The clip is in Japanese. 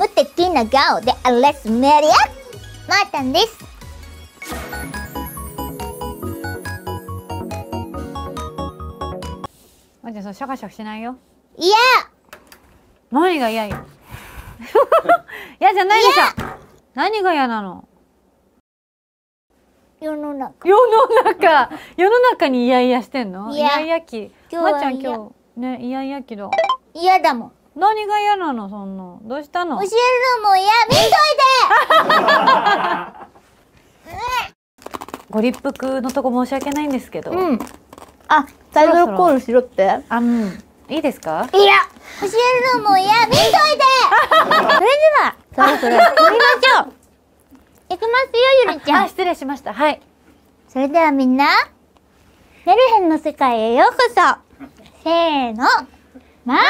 無敵な顔でアレスメリアマータンですマータンそのシャカシャカしないよいや何が嫌よ 嫌じゃないでしょ何が嫌なの世の中世の中世の中にイヤイヤしてんのイヤイヤ期まー、ちゃん今日ねイヤイヤ期だ嫌だもん何が嫌なのそんなどうしたの教えるのも嫌見といて ご立腹のとこ申し訳ないんですけど、うん、あタイトルコールしろってあうんいいですかいや教えるのも嫌見といて それではそろそろ飲みましょう 行きますよゆりちゃん失礼しましたはいそれではみんなメルヘンの世界へようこそせーのまた